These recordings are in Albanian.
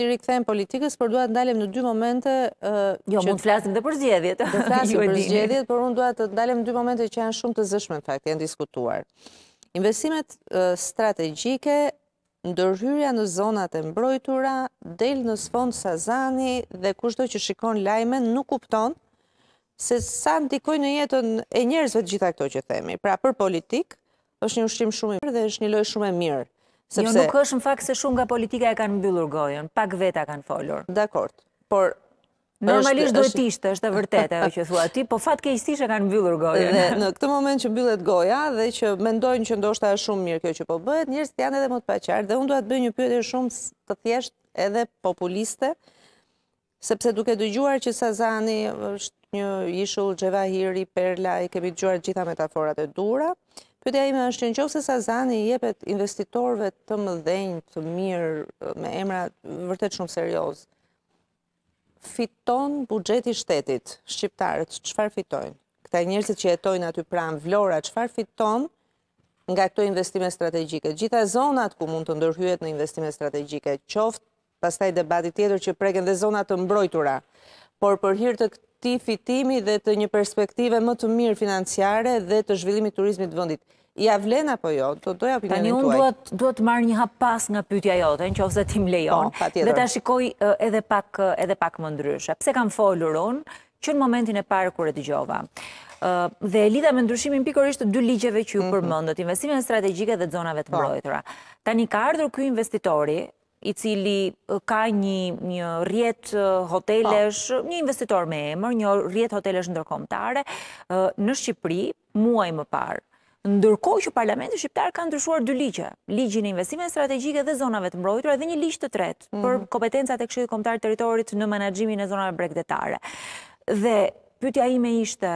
të rikëthejmë politikës, për duhet ndalim në dy momente... Jo, mund të flasim dhe për zgjedhjet. Dhe flasim jo, për zgjedhjet, për unë duhet të ndalim në dy momente që janë shumë të zëshme, në fakt, janë diskutuar. Investimet strategjike, ndërhyrja në zonat e mbrojtura, del në sfond Sazani dhe kushtoj që shikon lajme nuk kupton se sa dikoj në jetën e njerëzve gjitha këto që themi. Pra, për politikë, është një ushtim shumë i mirë dhe është një loj shumë e mirë. Jo nuk është në fakt se shumë nga politika e kanë mbyllur gojën, pak veta kanë folur. Dekord, por... Normalisht duhet ishte, është e vërtet e o që thua ti, po fatë ke e kanë mbyllur gojën. Në këtë moment që mbyllet goja dhe që mendojnë që ndoshta e shumë mirë kjo që po bëhet, njërës të janë edhe më të paqarë dhe unë duhet bëj një pyetje shumë të thjesht edhe populiste, sepse duke të gjuar që Sazani është një ishull, Gjevahiri, Perla, i kemi gjuar gjitha metaforat e durat, Pytja ime është në qovë se Sazani jepet investitorve të më dhenjë, të mirë, me emra vërtet shumë serios. Fiton bugjeti shtetit, shqiptarët, qëfar fitojnë? Këta njërësit që jetojnë aty pram, vlora, qëfar fiton nga këto investime strategjike? Gjitha zonat ku mund të ndërhyet në investime strategjike, qoftë, pastaj debati tjetër që preken dhe zonat të mbrojtura, por për hirtë ti fitimi dhe të një perspektive më të mirë financiare dhe të zhvillimi turizmit vëndit. I avlena po jo, të doja opinionin të uaj. Ta unë duhet marrë një hap pas nga pytja jote në që ofëzë tim lejon, po, dhe ta shikoj edhe pak më ndryshë. Pse kam folur unë, që në momentin e parë kërë e të gjova. Dhe e lidha me ndryshimin pikor ishte dy ligjeve që ju mhm. përmëndët, investimin strategjike dhe zonave të po. mbrojtëra. Tani ka ardhur këj investitori, i cili ka një rjet hotelesh, po. një investitor me emër, një rjet hotelesh ndërkomtare, në Shqipëri, muaj më parë, ndërkoj që Parlamentit Shqiptar ka ndryshuar dy ligje, ligjin e investime strategjike dhe zonave të mbrojtura edhe një ligj të tretë mhm. për kompetencat e këshu komtarë të teritorit në menagjimin e zonave bregdetare. Dhe pytja ime ishte,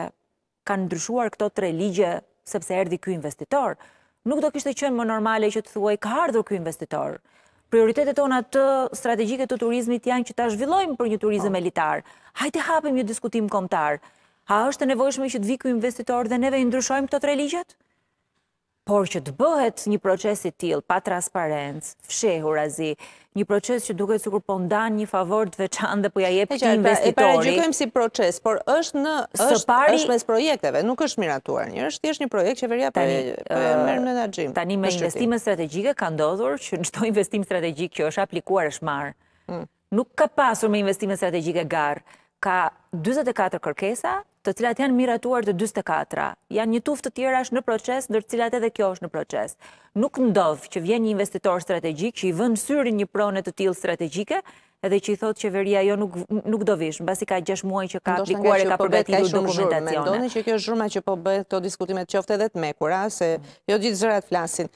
ka ndryshuar këto tre ligje, sepse erdi kjo investitor, nuk do kishtë të qënë më normale që të thuaj ka ardhur kuj investitor, prioritetet tona të strategjike të turizmit janë që ta zhvillojmë për një turizm po. elitar. Hajte hapim një diskutim komtar. Ha, është të nevojshme që të vikë investitor dhe neve i ndryshojmë këto tre ligjet? Por që të bëhet një proces i pa transparentës, fshehur azi, një proces që duke cukur po një favor të veçan dhe përja po jepë këti pra, investitori. E para gjykojmë si proces, por është në, është mes projekteve, nuk është miratuar një, është një projekt që verja për e mërë në gjimë. Tani me investime strategjike ka ndodhur që në qëto investim strategjik që është aplikuar është marë. Mm. Nuk ka pasur me investime strategjike garë. Ka 24 kërkesa të cilat janë miratuar të 24. Janë një tuft të tjera është në proces, nërë cilat edhe kjo është në proces. Nuk ndovë që vjen një investitor strategik, që i vënë syrin një prone të tjilë strategike, edhe që i thotë qeveria jo nuk, nuk do vish, në basi ka 6 muaj që ka aplikuar e ka po përbetilu dokumentacione. Me ndoni që kjo zhurma që po bëhet të diskutimet qofte edhe të mekura, se jo gjithë zërat flasin,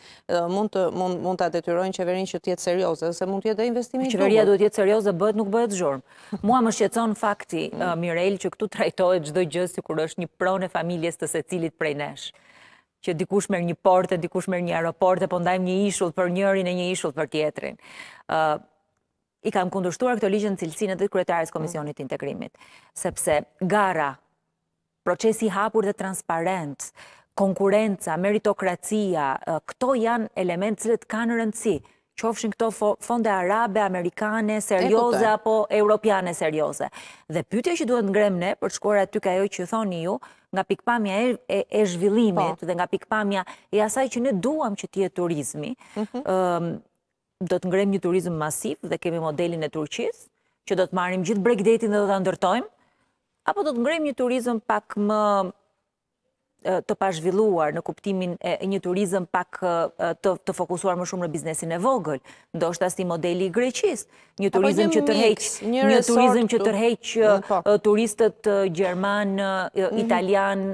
mund të mund, mund detyrojnë qeverin që tjetë serioze, se mund tjetë dhe investimin të Qeveria duhet tjetë serioze, bëhet nuk bëhet zhurmë. Mua më shqetson fakti, mm. Mirel, që këtu trajtojt gjithë gjithë si kur është një prone familjes të se cilit prej nesh që dikush merr një portë, dikush merr një aeroport, po ndajmë një ishull për njërin e një ishull për tjetrin. Ë, i kam kundushtuar këto ligjën cilësinë dhe kretarës Komisionit Integrimit, sepse gara, procesi hapur dhe transparent, konkurenca, meritokracia, këto janë element cilët kanë rëndësi, qofshin këto fonde arabe, amerikane, serioze, po, apo europiane serioze. Dhe pytje që duhet ngremne, për shkora ty ka jo që thoni ju, nga pikpamja e zhvillimit po. dhe nga pikpamja e asaj që ne duham që tje turizmi, mhm do të ngrem një turizm masiv dhe kemi modelin e Turqis, që do të marim gjithë bregdetin dhe do të ndërtojmë, apo do të ngrem një turizm pak më të pashvilluar në kuptimin e një turizm pak të fokusuar më shumë në biznesin e vogël, ndo është asti modeli i greqis, një turizm që tërheq, një që tërheq turistët Gjerman, Italian,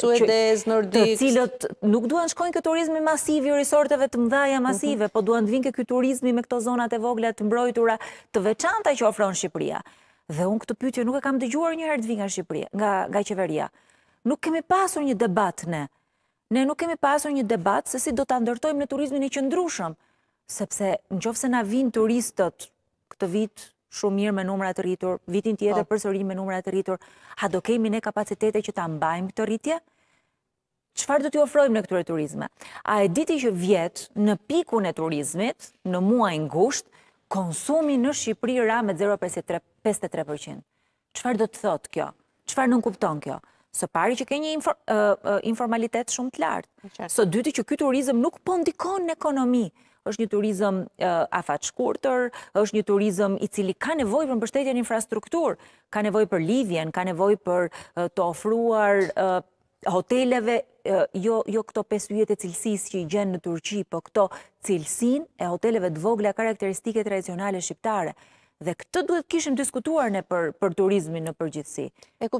Suedez, Nordik, të cilët nuk duan shkojnë këtë turizmi masivi i resorteve të mdhaja mhm. masive, po duan të vinke këtë turizmi me këto zonat e vogla të mbrojtura të veçanta që ofronë Shqipëria. Dhe unë këtë pytje nuk e kam të gjuar një herë të vinga Shqipëria, nga qeveria nuk kemi pasur një debat ne. Ne nuk kemi pasur një debat se si do të ndërtojmë në turizmin e qëndrushëm, sepse në qofë se na vinë turistët këtë vitë, shumë mirë me numrat të rritur, vitin tjetër po. përsërim me numrat të rritur, ha do kemi ne kapacitete që ta mbajmë këtë rritje? Qëfar do t'i ofrojmë në këture turizme? A e diti që vjetë në pikun e turizmit, në muaj në gusht, konsumi në Shqipëri ra me 0,53%. Qëfar do të thotë kjo? Qëfar nënkupton kjo? Së pari që ke një informalitet shumë të lartë. Së dyti që këtë turizm nuk pëndikon po në ekonomi. është një turizm afat shkurëtër, është një turizm i cili ka nevoj për mbështetjen infrastruktur, ka nevoj për lidhjen, ka nevoj për të ofruar hoteleve, jo, jo këto pesujet e cilsis që i gjenë në Turqi, po këto cilsin e hoteleve të vogla karakteristike tradicionale shqiptare. Dhe këtë duhet kishim diskutuar në për turizmin në përgjithsi.